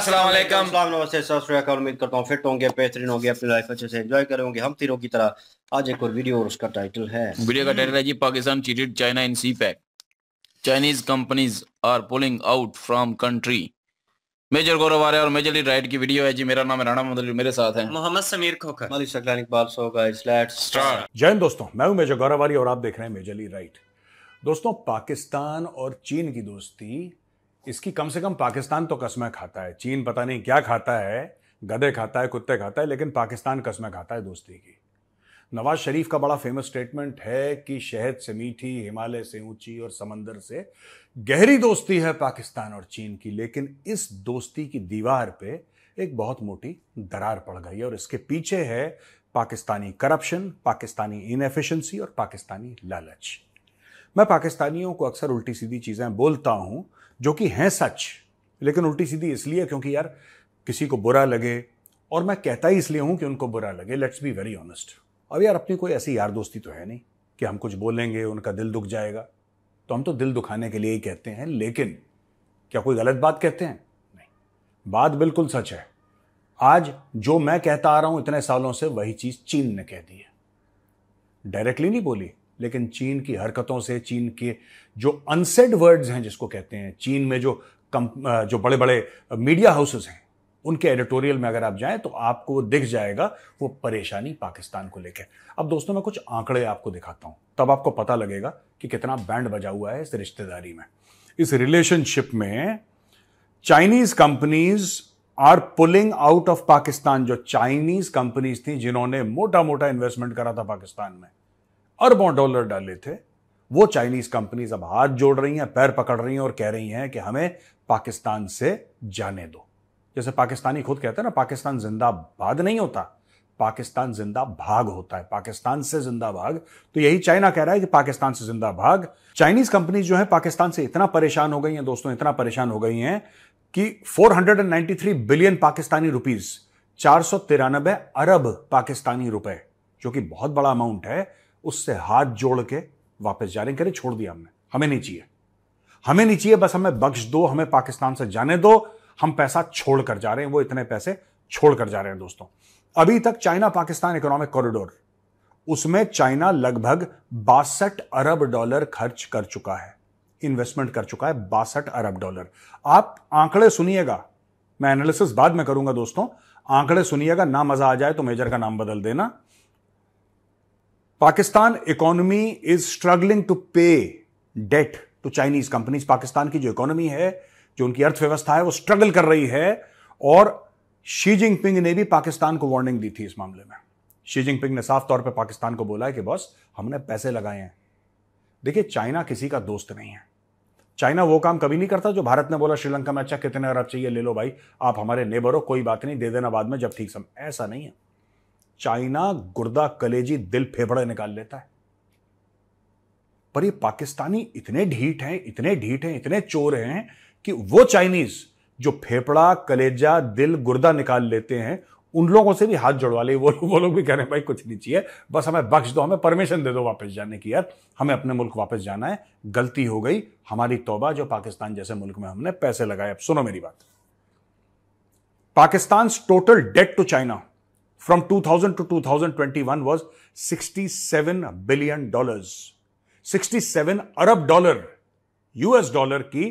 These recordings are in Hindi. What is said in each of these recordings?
फिट होंगे बेहतरीन होंगे अपनी लाइफ अच्छे से एंजॉय करेंगे हम तीनों की तरह आज एक और वीडियो और उसका टाइटल है वीडियो का टाइटल है जी Pakistan cheated China in CPEC Chinese companies are pulling out from country major Gaurav और राइट की वीडियो है जी मेरा नाम है राणा मदली मेरे साथ मोहम्मद समीर खोखर मलिक इकबाल लेट्स स्टार्ट जय हिंद दोस्तों मैं हूं मेजर गौरव और आप देख रहे हैं मेजरली राइट दोस्तों पाकिस्तान और चीन की दोस्ती इसकी कम से कम पाकिस्तान तो कसमें खाता है चीन पता नहीं क्या खाता है गधे खाता है कुत्ते खाता है लेकिन पाकिस्तान कसमें खाता है दोस्ती की नवाज शरीफ का बड़ा फेमस स्टेटमेंट है कि शहद से मीठी हिमालय से ऊंची और समंदर से गहरी दोस्ती है पाकिस्तान और चीन की लेकिन इस दोस्ती की दीवार पे एक बहुत मोटी दरार पड़ गई है और इसके पीछे है पाकिस्तानी करप्शन पाकिस्तानी इनएफिशंसी और पाकिस्तानी लालच मैं पाकिस्तानियों को अक्सर उल्टी सीधी चीज़ें बोलता हूँ जो कि हैं सच लेकिन उल्टी सीधी इसलिए क्योंकि यार किसी को बुरा लगे और मैं कहता ही इसलिए हूं कि उनको बुरा लगे लेट्स बी वेरी ऑनेस्ट अब यार अपनी कोई ऐसी यार दोस्ती तो है नहीं कि हम कुछ बोलेंगे उनका दिल दुख जाएगा तो हम तो दिल दुखाने के लिए ही कहते हैं लेकिन क्या कोई गलत बात कहते हैं नहीं बात बिल्कुल सच है आज जो मैं कहता आ रहा हूं इतने सालों से वही चीज चीन ने कह दी है डायरेक्टली नहीं बोली लेकिन चीन की हरकतों से चीन के जो अनसेड वर्ड्स हैं जिसको कहते हैं चीन में जो कम जो बड़े बड़े मीडिया हाउसेस हैं उनके एडिटोरियल में अगर आप जाएं तो आपको दिख जाएगा वो परेशानी पाकिस्तान को लेकर अब दोस्तों मैं कुछ आंकड़े आपको दिखाता हूं तब आपको पता लगेगा कि कितना बैंड बजा हुआ है इस रिश्तेदारी में इस रिलेशनशिप में Chinese companies are pulling out of Pakistan जो चाइनीज कंपनीज थी जिन्होंने मोटा मोटा इन्वेस्टमेंट करा था पाकिस्तान में अरबों डॉलर डाले थे वो चाइनीज कंपनीज अब हाथ जोड़ रही हैं पैर पकड़ रही हैं और कह रही हैं कि हमें पाकिस्तान से जाने दो जैसे पाकिस्तानी खुद कहते हैं ना पाकिस्तान जिंदाबाद नहीं होता पाकिस्तान जिंदा भाग होता है पाकिस्तान से जिंदा भाग तो यही चाइना कह रहा है कि पाकिस्तान से जिंदा भाग चाइनीज कंपनीज जो है पाकिस्तान से इतना परेशान हो गई हैं दोस्तों इतना परेशान हो गई हैं कि 493 बिलियन पाकिस्तानी रुपीज चार अरब पाकिस्तानी रुपए जो कि बहुत बड़ा अमाउंट है उससे हाथ जोड़ के वापस जा रहे करें छोड़ दिया हमने हमें नहीं चाहिए हमें नहीं चाहिए बस हमें बख्श दो हमें पाकिस्तान से जाने दो हम पैसा छोड़कर जा रहे हैं वो इतने पैसे छोड़कर जा रहे हैं दोस्तों अभी तक चाइना पाकिस्तान इकोनॉमिक कॉरिडोर उसमें चाइना लगभग बासठ अरब डॉलर खर्च कर चुका है इन्वेस्टमेंट कर चुका है बासठ अरब डॉलर आप आंकड़े सुनिएगा मैं एनालिसिस बाद में करूंगा दोस्तों आंकड़े सुनिएगा ना मजा आ जाए तो मेजर का नाम बदल देना Pakistan economy is struggling to pay debt to Chinese companies Pakistan की जो इकोनॉमी है जो उनकी अर्थव्यवस्था है वो स्ट्रगल कर रही है और शी जिनपिंग ने भी पाकिस्तान को वार्निंग दी थी इस मामले में शी जिनपिंग ने साफ तौर पे पाकिस्तान को बोला है कि बॉस हमने पैसे लगाए हैं देखिए चाइना किसी का दोस्त नहीं है चाइना वो काम कभी नहीं करता जो भारत ने बोला श्रीलंका में अच्छा कितने अरब चाहिए ले लो भाई आप हमारे नेबर हो कोई बात नहीं दे देना बाद में जब ठीक समय ऐसा नहीं है चाइना गुर्दा कलेजी दिल फेफड़े निकाल लेता है पर ये पाकिस्तानी इतने ढीठ हैं इतने ढीठ हैं इतने चोर हैं कि वो चाइनीज जो फेफड़ा कलेजा दिल गुर्दा निकाल लेते हैं उन लोगों से भी हाथ जोड़वा ले वो वो लोग भी कह रहे हैं भाई कुछ नहीं चाहिए बस हमें बख्श दो हमें परमिशन दे दो वापस जाने की यार हमें अपने मुल्क वापस जाना है गलती हो गई हमारी तौबा जो पाकिस्तान जैसे मुल्क में हमने पैसे लगाए अब सुनो मेरी बात Pakistan total debt to China from 2000 to 2021 was 67 billion dollars 67 अरब डॉलर यूएस डॉलर की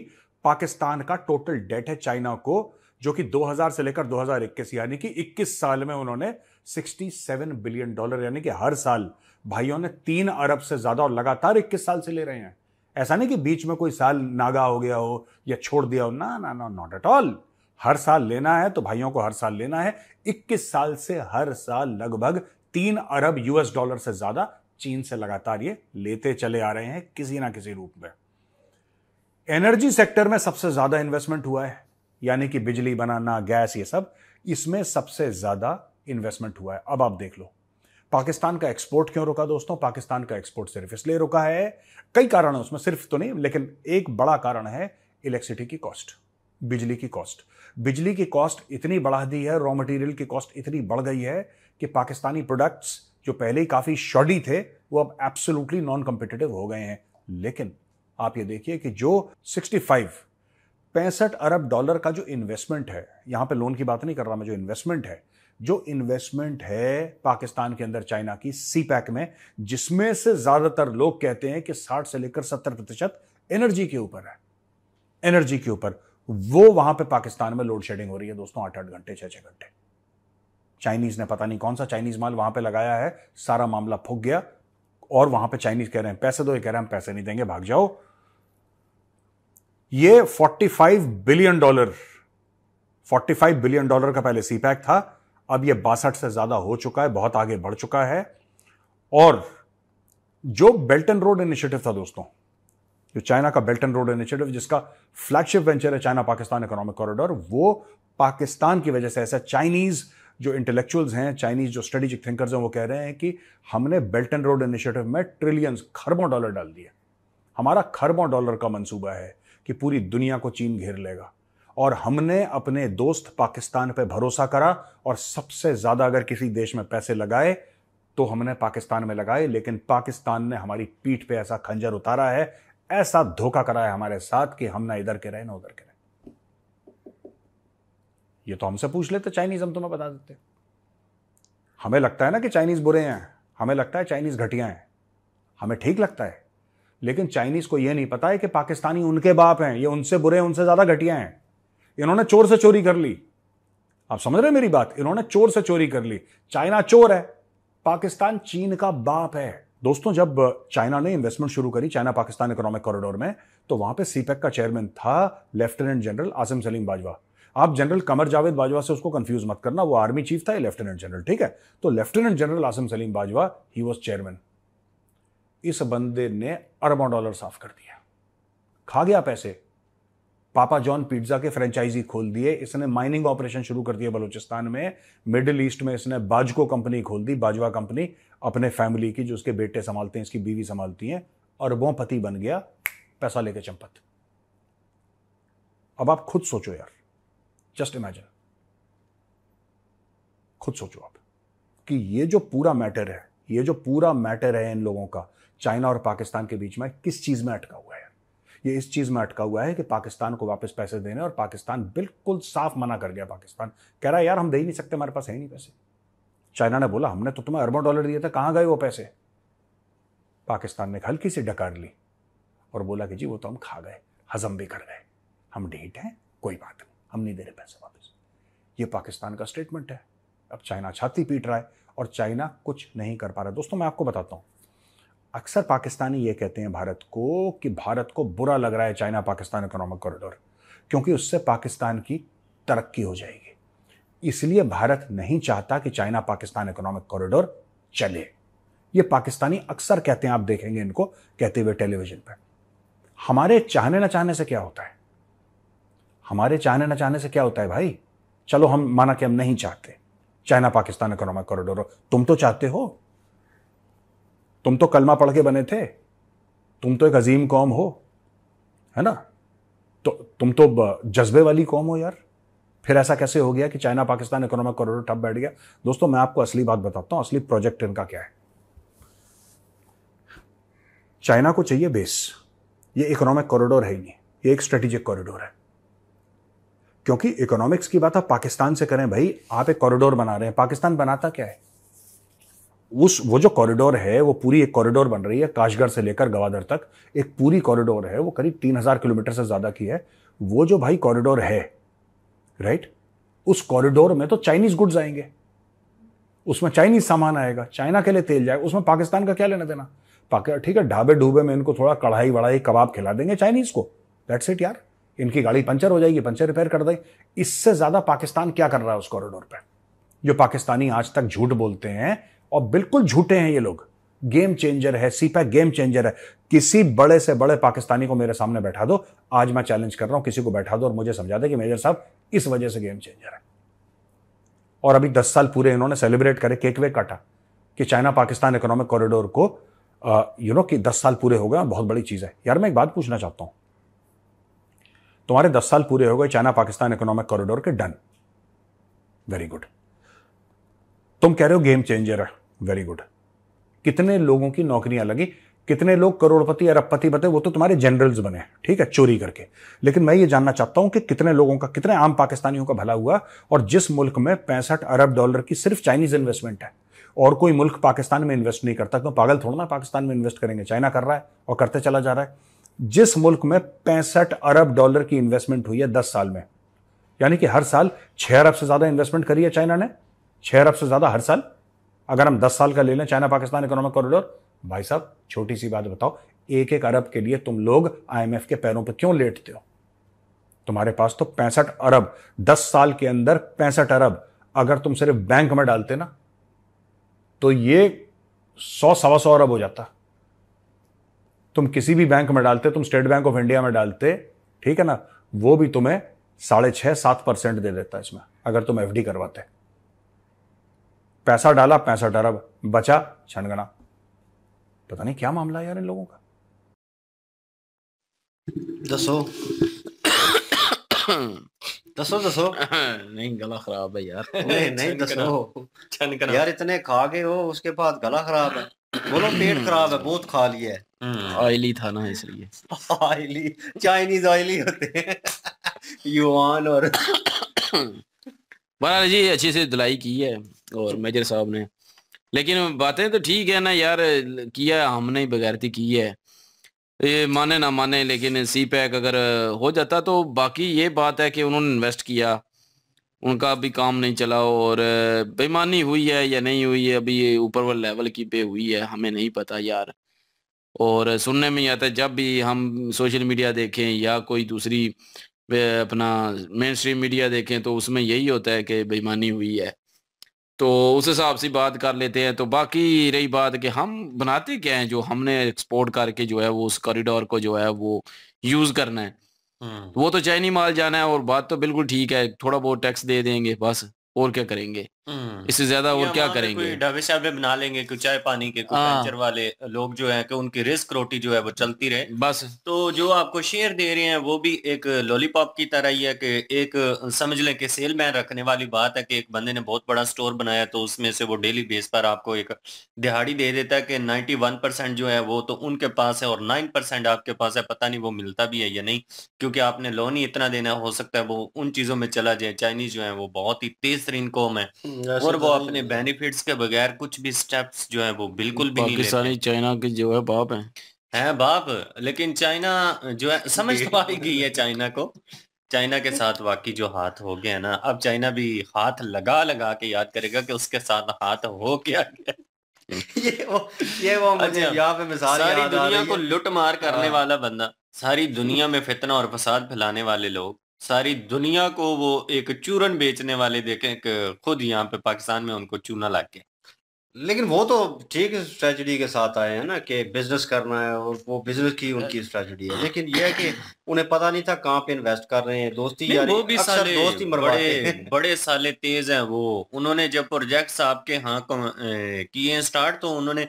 पाकिस्तान का टोटल डेट है चाइना को जो कि 2000 से लेकर 2021 यानी कि 21 साल में उन्होंने 67 बिलियन डॉलर यानी कि हर साल भाइयों ने तीन अरब से ज्यादा और लगातार 21 साल से ले रहे हैं ऐसा नहीं कि बीच में कोई साल नागा हो गया हो या छोड़ दिया हो ना ना ना नॉट एट ऑल हर साल लेना है तो भाइयों को हर साल लेना है 21 साल से हर साल लगभग तीन अरब यूएस डॉलर से ज्यादा चीन से लगातार ये लेते चले आ रहे हैं किसी ना किसी रूप में एनर्जी सेक्टर में सबसे ज्यादा इन्वेस्टमेंट हुआ है यानी कि बिजली बनाना गैस ये सब इसमें सबसे ज्यादा इन्वेस्टमेंट हुआ है अब आप देख लो पाकिस्तान का एक्सपोर्ट क्यों रुका दोस्तों पाकिस्तान का एक्सपोर्ट सिर्फ इसलिए रुका है कई कारण है उसमें सिर्फ तो नहीं लेकिन एक बड़ा कारण है इलेक्ट्रिसिटी की कॉस्ट बिजली की कॉस्ट बिजली की कॉस्ट इतनी बढ़ा दी है रॉ मटेरियल की कॉस्ट इतनी बढ़ गई है कि पाकिस्तानी प्रोडक्ट्स जो पहले ही काफ़ी शॉडी थे वो अब एब्सोल्युटली नॉन कम्पिटिटिव हो गए हैं लेकिन आप ये देखिए कि जो 65 पैंसठ अरब डॉलर का जो इन्वेस्टमेंट है यहाँ पे लोन की बात नहीं कर रहा मैं जो इन्वेस्टमेंट है जो इन्वेस्टमेंट है पाकिस्तान के अंदर चाइना की सी पैक में जिसमें से ज़्यादातर लोग कहते हैं कि 60 से लेकर 70 प्रतिशत एनर्जी के ऊपर है एनर्जी के ऊपर वो वहां पे पाकिस्तान में लोड शेडिंग हो रही है दोस्तों आठ आठ घंटे छह छह घंटे चाइनीज ने पता नहीं कौन सा चाइनीज माल वहां पे लगाया है सारा मामला फूक गया और वहां पे चाइनीज कह रहे हैं पैसे दो ये कह रहे हैं हम पैसे नहीं देंगे भाग जाओ ये 45 बिलियन डॉलर 45 बिलियन डॉलर का पहले सी पैक था अब ये बासठ से ज्यादा हो चुका है बहुत आगे बढ़ चुका है और जो बेल्टन रोड इनिशिएटिव था दोस्तों जो चाइना का बेल्ट एंड रोड इनिशिएटिव जिसका फ्लैगशिप वेंचर है चाइना पाकिस्तान इकोनॉमिक कॉरिडोर वो पाकिस्तान की वजह से ऐसा चाइनीज़ जो इंटेलेक्चुअल्स हैं चाइनीज़ जो स्ट्रेटेजिक थिंकर्स हैं वो कह रहे हैं कि हमने बेल्ट एंड रोड इनिशिएटिव में ट्रिलियंस खरबों डॉलर डाल दिए हमारा खरबों डॉलर का मंसूबा है कि पूरी दुनिया को चीन घेर लेगा और हमने अपने दोस्त पाकिस्तान पर भरोसा करा और सबसे ज़्यादा अगर किसी देश में पैसे लगाए तो हमने पाकिस्तान में लगाए लेकिन पाकिस्तान ने हमारी पीठ पे ऐसा खंजर उतारा है ऐसा धोखा कराया हमारे साथ कि हम ना इधर के रहे ना उधर के रहे ये तो हमसे पूछ लेते चाइनीज हम तुम्हें बता देते हमें लगता है ना कि चाइनीज बुरे हैं हमें लगता है चाइनीज घटिया हैं हमें ठीक लगता है लेकिन चाइनीज को यह नहीं पता है कि पाकिस्तानी उनके बाप हैं ये उनसे बुरे हैं उनसे ज्यादा घटिया हैं इन्होंने चोर से चोरी कर ली आप समझ रहे हैं मेरी बात इन्होंने चोर से चोरी कर ली चाइना चोर है पाकिस्तान चीन का बाप है दोस्तों जब चाइना ने इन्वेस्टमेंट शुरू करी चाइना पाकिस्तान इकोनॉमिक कॉरिडोर में तो वहां पे सीपेक e का चेयरमैन था लेफ्टिनेंट जनरल आसिम सलीम बाजवा आप जनरल कमर जावेद बाजवा से उसको कंफ्यूज मत करना वो आर्मी चीफ था लेफ्टिनेंट जनरल ठीक है तो लेफ्टिनेंट जनरल आसिम सलीम बाजवा ही वॉज चेयरमैन इस बंदे ने अरबों डॉलर साफ कर दिया खा गया पैसे पापा जॉन पिज्ज़ा के फ्रेंचाइजी खोल दिए इसने माइनिंग ऑपरेशन शुरू कर दिए बलूचिस्तान में मिडिल ईस्ट में इसने बाजको कंपनी खोल दी बाजवा कंपनी अपने फैमिली की जो उसके बेटे संभालते हैं इसकी बीवी संभालती हैं अरबों पति बन गया पैसा लेके चंपत अब आप खुद सोचो यार जस्ट इमेजिन खुद सोचो आप कि ये जो पूरा मैटर है ये जो पूरा मैटर है इन लोगों का चाइना और पाकिस्तान के बीच में किस चीज में अटका हुआ है ये इस चीज़ में अटका हुआ है कि पाकिस्तान को वापस पैसे देने और पाकिस्तान बिल्कुल साफ मना कर गया पाकिस्तान कह रहा है यार हम दे ही नहीं सकते हमारे पास है ही नहीं पैसे चाइना ने बोला हमने तो तुम्हें अरबों डॉलर दिए थे कहाँ गए वो पैसे पाकिस्तान ने हल्की सी डकार ली और बोला कि जी वो तो हम खा गए हजम भी कर गए हम ढीठ हैं कोई बात नहीं हम नहीं दे रहे पैसे वापस ये पाकिस्तान का स्टेटमेंट है अब चाइना छाती पीट रहा है और चाइना कुछ नहीं कर पा रहा दोस्तों मैं आपको बताता हूँ अक्सर पाकिस्तानी ये कहते हैं भारत को कि भारत को बुरा लग रहा है चाइना पाकिस्तान इकोनॉमिक कॉरिडोर क्योंकि उससे पाकिस्तान की तरक्की हो जाएगी इसलिए भारत नहीं चाहता कि चाइना पाकिस्तान इकोनॉमिक कॉरिडोर चले ये पाकिस्तानी अक्सर कहते हैं आप देखेंगे इनको कहते हुए टेलीविजन पर हमारे चाहने ना चाहने से क्या होता है हमारे चाहने ना चाहने से क्या होता है भाई चलो हम माना कि हम नहीं चाहते चाइना पाकिस्तान इकोनॉमिक कॉरिडोर तुम तो चाहते हो तुम तो कलमा पढ़ के बने थे तुम तो एक अजीम कौम हो है ना तो तुम तो जज्बे वाली कौम हो यार फिर ऐसा कैसे हो गया कि चाइना पाकिस्तान इकोनॉमिक कॉरिडोर ठप बैठ गया दोस्तों मैं आपको असली बात बताता हूं असली प्रोजेक्ट इनका क्या है चाइना को चाहिए बेस ये इकोनॉमिक कॉरिडोर है ही नहीं ये एक स्ट्रेटेजिक कॉरिडोर है क्योंकि इकोनॉमिक्स की बात आप पाकिस्तान से करें भाई आप एक कॉरिडोर बना रहे हैं पाकिस्तान बनाता क्या है उस वो जो कॉरिडोर है वो पूरी एक कॉरिडोर बन रही है काशगढ़ से लेकर गवादर तक एक पूरी कॉरिडोर है वो करीब तीन हज़ार किलोमीटर से ज़्यादा की है वो जो भाई कॉरिडोर है राइट उस कॉरिडोर में तो चाइनीज़ गुड्स आएंगे उसमें चाइनीज सामान आएगा चाइना के लिए तेल जाएगा उसमें पाकिस्तान का क्या लेना देना पाकि ठीक है ढाबे ढूबे में इनको थोड़ा कढ़ाई वढ़ाई कबाब खिला देंगे चाइनीज़ को दैट्स इट यार इनकी गाड़ी पंचर हो जाएगी पंचर रिपेयर कर दें इससे ज़्यादा पाकिस्तान क्या कर रहा है उस कॉरिडोर पर जो पाकिस्तानी आज तक झूठ बोलते हैं और बिल्कुल झूठे हैं ये लोग गेम चेंजर है सीपा गेम चेंजर है किसी बड़े से बड़े पाकिस्तानी को मेरे सामने बैठा दो आज मैं चैलेंज कर रहा हूं किसी को बैठा दो और मुझे समझा दे कि मेजर साहब इस वजह से गेम चेंजर है और अभी दस साल पूरे इन्होंने सेलिब्रेट करे केक वेक काटा कि चाइना पाकिस्तान इकोनॉमिक कॉरिडोर को यू नो कि दस साल पूरे हो गए बहुत बड़ी चीज़ है यार मैं एक बात पूछना चाहता हूं तुम्हारे दस साल पूरे हो गए चाइना पाकिस्तान इकोनॉमिक कॉरिडोर के डन वेरी गुड तुम कह रहे हो गेम चेंजर है वेरी गुड कितने लोगों की नौकरियां लगी कितने लोग करोड़पति अरबपति बते वो तो तुम्हारे जनरल्स बने ठीक है चोरी करके लेकिन मैं ये जानना चाहता हूं कि कितने लोगों का कितने आम पाकिस्तानियों का भला हुआ और जिस मुल्क में पैंसठ अरब डॉलर की सिर्फ चाइनीज इन्वेस्टमेंट है और कोई मुल्क पाकिस्तान में इन्वेस्ट नहीं करता क्यों पागल थोड़ा ना पाकिस्तान में इन्वेस्ट करेंगे चाइना कर रहा है और करते चला जा रहा है जिस मुल्क में पैंसठ अरब डॉलर की इन्वेस्टमेंट हुई है दस साल में यानी कि हर साल छह अरब से ज्यादा इन्वेस्टमेंट करी है चाइना ने छह अरब से ज़्यादा हर साल अगर हम दस साल का ले लें चाइना पाकिस्तान इकोनॉमिक कॉरिडोर भाई साहब छोटी सी बात बताओ एक एक अरब के लिए तुम लोग आईएमएफ के पैरों पर क्यों लेटते हो तुम्हारे पास तो पैंसठ अरब दस साल के अंदर पैंसठ अरब अगर तुम सिर्फ बैंक में डालते ना तो ये सौ सवा सौ अरब हो जाता तुम किसी भी बैंक में डालते तुम स्टेट बैंक ऑफ इंडिया में डालते ठीक है ना वो भी तुम्हें साढ़े छह सात परसेंट दे देता इसमें अगर तुम एफडी करवाते पैसा डाला पैसा डरा बचा छनगना पता नहीं क्या मामला यार इन लोगों का दसो दसो दसो नहीं गला खराब है यार नहीं नहीं दसो छनगना यार इतने खा गए हो उसके बाद गला खराब है बोलो पेट खराब है बहुत खा लिया है हम्म, ऑयली था ना इसलिए ऑयली चाइनीज ऑयली होते हैं युआन और बहरहाल जी अच्छी से धुलाई की है और मेजर साहब ने लेकिन बातें तो ठीक है ना यार किया हमने बगैरती की है ये माने ना माने लेकिन सी पैक अगर हो जाता तो बाकी ये बात है कि उन्होंने इन्वेस्ट किया उनका अभी काम नहीं चला और बेमानी हुई है या नहीं हुई है अभी ऊपर वाले लेवल की पे हुई है हमें नहीं पता यार और सुनने में आता है जब भी हम सोशल मीडिया देखें या कोई दूसरी अपना मेन स्ट्रीम मीडिया देखें तो उसमें यही होता है कि बेईमानी हुई है तो उस हिसाब से बात कर लेते हैं तो बाकी रही बात कि हम बनाते क्या हैं जो हमने एक्सपोर्ट करके जो है वो उस कॉरिडोर को जो है वो यूज़ करना है तो वो तो चाइनी माल जाना है और बात तो बिल्कुल ठीक है थोड़ा बहुत टैक्स दे देंगे बस और क्या करेंगे हम्म। इससे ज्यादा और क्या करेंगे ढाबे शाबे बना लेंगे कुछ चाय पानी के कुछ हाँ। वाले लोग जो है कि उनकी रिस्क रोटी जो है वो चलती रहे बस तो जो आपको शेयर दे रहे हैं वो भी एक लॉलीपॉप की तरह ही है कि एक समझ लें कि सेल मैन रखने वाली बात है कि एक बंदे ने बहुत बड़ा स्टोर बनाया तो उसमें से वो डेली बेस पर आपको एक दिहाड़ी दे देता है कि नाइन्टी वन परसेंट जो है वो तो उनके पास है और नाइन परसेंट आपके पास है पता नहीं वो मिलता भी है या नहीं क्योंकि आपने लोन ही इतना देना हो सकता है वो उन चीजों में चला जाए चाइनीज जो है वो बहुत ही तेज बेहतरीन कौम है हम्म, और वो तो अपने बेनिफिट्स के बगैर कुछ भी स्टेप्स जो है वो बिल्कुल भी नहीं लेते चाइना के जो है बाप है हैं बाप लेकिन चाइना जो है समझ पाई गई है चाइना को चाइना के साथ वाकई जो हाथ हो गया ना अब चाइना भी हाथ लगा लगा के याद करेगा कि उसके साथ हाथ हो क्या गया ये वो ये वो मुझे अच्छा, यहाँ पे मिसाल सारी दुनिया को लुट मार करने हाँ। वाला बंदा सारी दुनिया में फितना और फसाद फैलाने वाले लोग सारी दुनिया को वो एक चूरन बेचने वाले देखें खुद यहाँ पे पाकिस्तान में उनको चूना लग गया लेकिन वो तो ठीक स्ट्रेटजी के साथ आए हैं ना कि बिजनेस करना है और वो बिजनेस की उनकी स्ट्रेटजी है हाँ। लेकिन ये है कि उन्हें पता नहीं था कहाँ पे इन्वेस्ट कर रहे हैं दोस्ती वो भी साले दोस्ती बड़े बड़े साले तेज हैं वो उन्होंने जब प्रोजेक्ट्स आपके हाँ किए स्टार्ट तो उन्होंने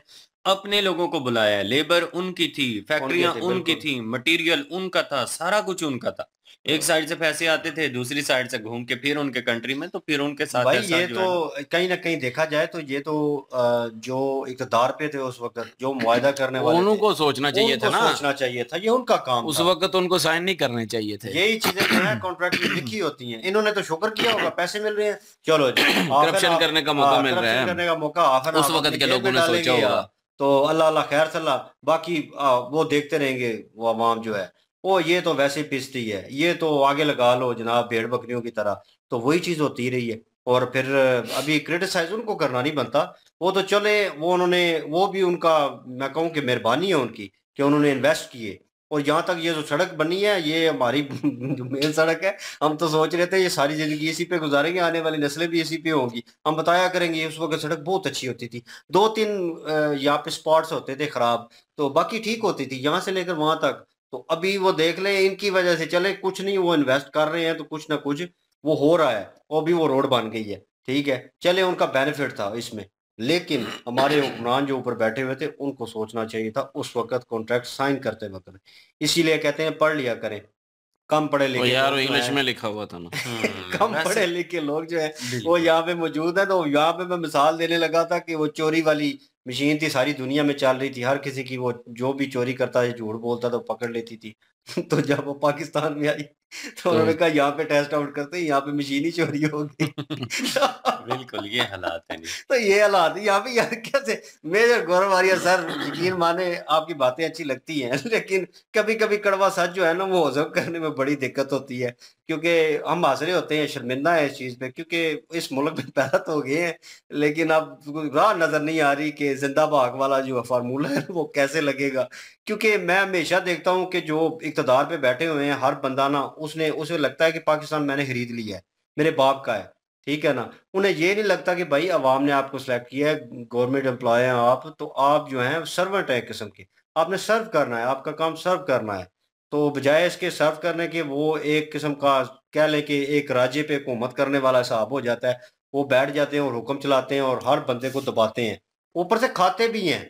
अपने लोगों को बुलाया लेबर उनकी थी फैक्ट्रियां उनकी थी मटेरियल उनका था सारा कुछ उनका था एक साइड से पैसे आते थे दूसरी साइड से घूम के फिर उनके कंट्री में तो फिर उनके साथ भाई ये तो कहीं ना कहीं देखा जाए तो ये तो जो इकदार पे थे उस वक्त जो मुआदा करने वाले उनको सोचना चाहिए था ना सोचना चाहिए था ये उनका काम उस वक्त उनको साइन नहीं करने चाहिए थे यही चीजें कॉन्ट्रैक्ट में लिखी होती है इन्होंने तो शुक्र किया होगा पैसे मिल रहे हैं चलो करप्शन करने का मौका हाँ, मिल रहा है करने का मौका आखिर उस वक्त के लोगों ने सोचा होगा तो अल्लाह अल्लाह खैर सलाह बाकी वो देखते रहेंगे वो आवाम जो है ओ ये तो वैसे पिसती है ये तो आगे लगा लो जनाब भेड़ बकरियों की तरह तो वही चीज होती रही है और फिर अभी क्रिटिसाइज उनको करना नहीं बनता वो तो चले वो उन्होंने वो भी उनका मैं कहूँ कि मेहरबानी है उनकी कि उन्होंने इन्वेस्ट किए और यहाँ तक ये जो सड़क बनी है ये हमारी मेन सड़क है हम तो सोच रहे थे ये सारी जिंदगी इसी पे गुजारेंगे आने वाली नस्लें भी इसी पे होंगी हम बताया करेंगे उस वक्त सड़क बहुत अच्छी होती थी दो तीन यहाँ पे स्पॉट्स होते थे खराब तो बाकी ठीक होती थी यहाँ से लेकर वहां तक तो अभी वो देख ले इनकी वजह से चले कुछ नहीं वो इन्वेस्ट कर रहे हैं तो कुछ ना कुछ वो हो रहा है और भी वो रोड बन गई है ठीक है चले उनका बेनिफिट था इसमें लेकिन हमारे हुक्मरान जो ऊपर बैठे हुए थे उनको सोचना चाहिए था उस वक्त कॉन्ट्रैक्ट साइन करते वक्त इसीलिए कहते हैं पढ़ लिया करें कम पढ़े लिखे यार इंग्लिश में लिखा हुआ था ना हम्म, कम पढ़े लिखे लोग जो है वो यहाँ पे मौजूद है तो यहाँ पे मैं मिसाल देने लगा था कि वो चोरी वाली मशीन थी सारी दुनिया में चल रही थी हर किसी की वो जो भी चोरी करता है झूठ बोलता वो पकड़ लेती थी तो जब वो पाकिस्तान में आई तो उन्होंने तो कहा यहाँ पे टेस्ट आउट करते हैं यहाँ पे मशीन ही चोरी होगी बिल्कुल ये हालात है तो ये हालात यहाँ पे यार कैसे मेजर गौरव आर्या सर यकीन माने आपकी बातें अच्छी लगती हैं लेकिन कभी कभी कड़वा सच जो है ना वो हजम करने में बड़ी दिक्कत होती है क्योंकि हम हाजरे होते हैं शर्मिंदा है इस चीज़ पे क्योंकि इस मुल्क में पैदा तो हो गए हैं लेकिन अब राह नज़र नहीं आ रही कि जिंदा भाग वाला जो फार्मूला है वो कैसे लगेगा क्योंकि मैं हमेशा देखता हूँ कि जो इकतदार पे बैठे हुए हैं हर बंदा ना उसने उसे लगता है कि पाकिस्तान मैंने खरीद लिया है मेरे बाप का है ठीक है ना उन्हें ये नहीं लगता कि भाई आवाम ने आपको सेलेक्ट किया है गवर्नमेंट एम्प्लॉय हैं आप तो आप जो हैं सर्वेंट है किस्म के आपने सर्व करना है आपका काम सर्व करना है तो बजाय इसके सर्व करने के वो एक किस्म का कह लें कि एक राज्य पे हुकूमत करने वाला साहब हो जाता है वो बैठ जाते हैं और हुक्म चलाते हैं और हर बंदे को दबाते हैं ऊपर से खाते भी हैं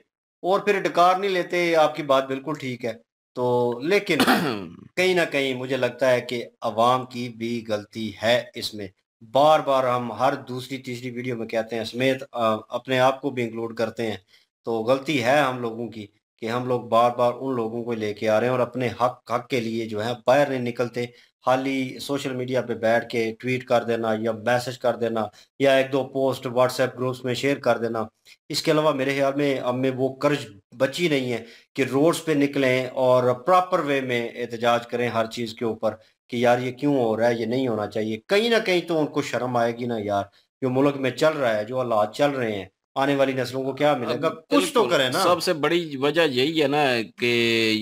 और फिर डकार नहीं लेते आपकी बात बिल्कुल ठीक है तो लेकिन कहीं ना कहीं मुझे लगता है कि अवाम की भी गलती है इसमें बार बार हम हर दूसरी तीसरी वीडियो में कहते हैं समेत अपने आप को भी इंक्लूड करते हैं तो गलती है हम लोगों की कि हम लोग बार बार उन लोगों को लेके आ रहे हैं और अपने हक हक के लिए जो है बाहर नहीं निकलते खाली सोशल मीडिया पे बैठ के ट्वीट कर देना या मैसेज कर देना या एक दो पोस्ट व्हाट्सएप ग्रुप्स में शेयर कर देना इसके अलावा मेरे ख्याल में मैं वो कर्ज बची नहीं है कि रोड्स पे निकलें और प्रॉपर वे में एहतजाज करें हर चीज़ के ऊपर कि यार ये क्यों हो रहा है ये नहीं होना चाहिए कहीं ना कहीं तो उनको शर्म आएगी ना यार जो मुल्क में चल रहा है जो हालात चल रहे हैं आने वाली नस्लों को क्या मिलेगा कुछ तो करे ना सबसे बड़ी वजह यही है ना कि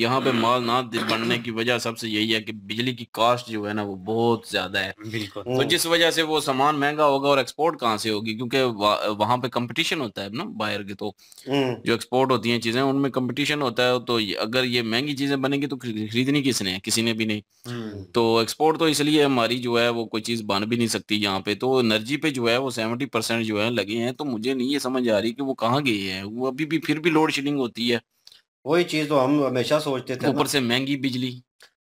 यहाँ पे माल ना बढ़ने की वजह सबसे यही है कि बिजली की कास्ट जो है ना वो बहुत ज्यादा है बिल्कुल तो जिस वजह से वो सामान महंगा होगा और एक्सपोर्ट कहाँ से होगी क्योंकि वहाँ पे कंपटीशन होता है ना बाहर के तो हम्म। जो एक्सपोर्ट होती है चीजें उनमें कम्पिटिशन होता है तो अगर ये महंगी चीजें बनेगी तो खरीदनी किसने किसी ने भी नहीं हम्म। तो एक्सपोर्ट तो इसलिए हमारी जो है वो कोई चीज बन भी नहीं सकती यहाँ पे तो एनर्जी पे जो है वो सेवेंटी परसेंट जो है लगे हैं तो मुझे नहीं ये समझ समझ आ रही कि वो कहाँ गई है वो अभी भी फिर भी लोड शेडिंग होती है वही चीज तो हम हमेशा सोचते थे ऊपर से महंगी बिजली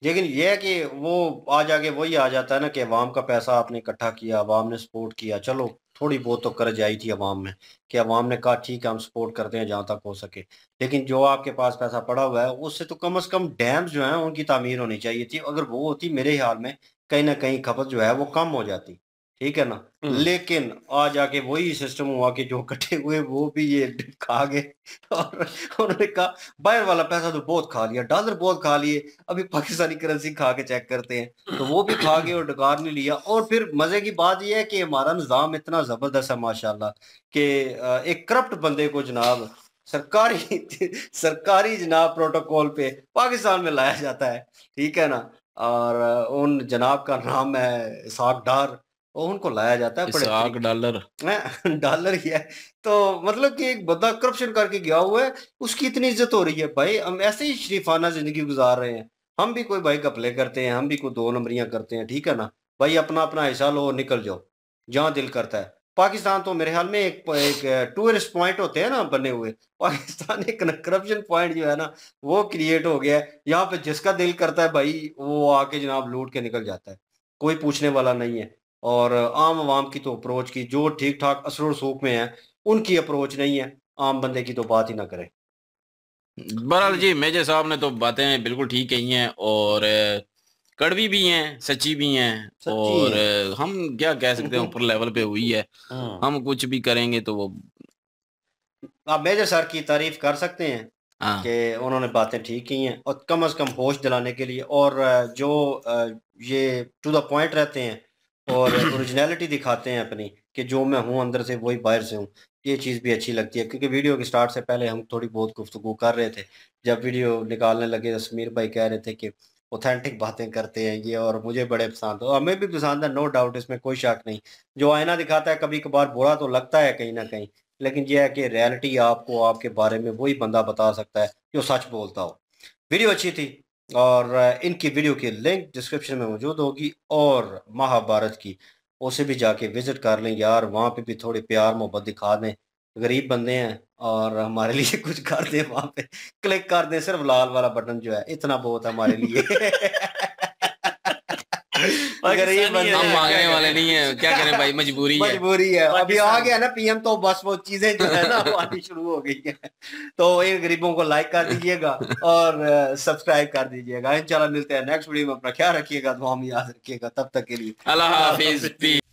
लेकिन यह है कि वो आ जाके वही आ जाता है ना कि अवाम का पैसा आपने इकट्ठा किया अवाम ने सपोर्ट किया चलो थोड़ी बहुत तो कर्ज आई थी अवाम में कि अवाम ने कहा ठीक है हम सपोर्ट करते हैं जहाँ तक हो सके लेकिन जो आपके पास पैसा पड़ा हुआ है उससे तो कम अज़ कम डैम जो हैं उनकी तमीर होनी चाहिए थी अगर वो होती मेरे ख्याल में कहीं ना कहीं खपत जो है वो कम हो जाती ठीक है ना हम्म। लेकिन आज आके वही सिस्टम हुआ कि जो कटे हुए वो भी ये खा गए और उन्होंने कहा बाहर वाला पैसा तो बहुत खा लिया डॉलर बहुत खा लिए अभी पाकिस्तानी करेंसी खा के चेक करते हैं तो वो भी खा गए और डकार ने लिया और फिर मजे की बात यह है कि हमारा निज़ाम इतना ज़बरदस्त है माशाल्लाह कि एक करप्ट बंदे को जनाब सरकारी सरकारी जनाब प्रोटोकॉल पे पाकिस्तान में लाया जाता है ठीक है ना और उन जनाब का नाम है इसाक डार और उनको लाया जाता है डालर हाँ, डॉलर डॉलर ही है तो मतलब कि एक बंदा करप्शन करके गया हुआ है उसकी इतनी इज्जत हो रही है भाई हम ऐसे ही शरीफाना जिंदगी गुजार रहे हैं हम भी कोई भाई कपले करते हैं हम भी कोई दो नंबरियां करते हैं ठीक है ना भाई अपना अपना हिस्सा लो निकल जाओ जहाँ दिल करता है पाकिस्तान तो मेरे ख्याल में एक एक टूरिस्ट पॉइंट होते हैं ना बने हुए पाकिस्तान एक करप्शन पॉइंट जो है ना वो क्रिएट हो गया है यहाँ पे जिसका दिल करता है भाई वो आके जनाब लूट के निकल जाता है कोई पूछने वाला नहीं है और आम आवाम की तो अप्रोच की जो ठीक ठाक असर सूख में है उनकी अप्रोच नहीं है आम बंदे की तो बात ही ना करें बहरहाल जी मेजर साहब ने तो बातें बिल्कुल ठीक कही हैं और कड़वी भी हैं सच्ची भी हैं सच्ची और है। हम क्या कह सकते हैं ऊपर लेवल पे हुई है हाँ। हम कुछ भी करेंगे तो वो आप मेजर सर की तारीफ कर सकते हैं हाँ। कि उन्होंने बातें ठीक की हैं और कम अज कम होश दिलाने के लिए और जो ये टू द पॉइंट रहते हैं और ओरिजिनलिटी दिखाते हैं अपनी कि जो मैं हूँ अंदर से वही बाहर से हूँ ये चीज़ भी अच्छी लगती है क्योंकि वीडियो के स्टार्ट से पहले हम थोड़ी बहुत गुफ्तु कर रहे थे जब वीडियो निकालने लगे तो समीर भाई कह रहे थे कि ऑथेंटिक बातें करते हैं ये और मुझे बड़े पसंद और हमें भी पसंद है नो डाउट इसमें कोई शक नहीं जो आईना दिखाता है कभी कभार बुरा तो लगता है कहीं ना कहीं लेकिन यह है कि रियलिटी आपको आपके बारे में वही बंदा बता सकता है जो सच बोलता हो वीडियो अच्छी थी और इनकी वीडियो की लिंक डिस्क्रिप्शन में मौजूद होगी और महाभारत की उसे भी जाके विज़िट कर लें यार वहाँ पे भी थोड़ी प्यार मोहब्बत दिखा दें गरीब बंदे हैं और हमारे लिए कुछ कर दें वहाँ पे क्लिक कर दें सिर्फ लाल वाला बटन जो है इतना बहुत हमारे लिए गरीब हम मांगने वाले नहीं है क्या करें भाई मजबूरी है मजबूरी है अभी आ गया ना पीएम तो बस वो चीजें जो है ना आनी शुरू हो गई है तो ये गरीबों को लाइक कर दीजिएगा और सब्सक्राइब कर दीजिएगा इंशाल्लाह मिलते हैं नेक्स्ट वीडियो में अपना ख्याल रखिएगा दुआ में याद रखिएगा तब तक के लिए अल्लाह हाफिज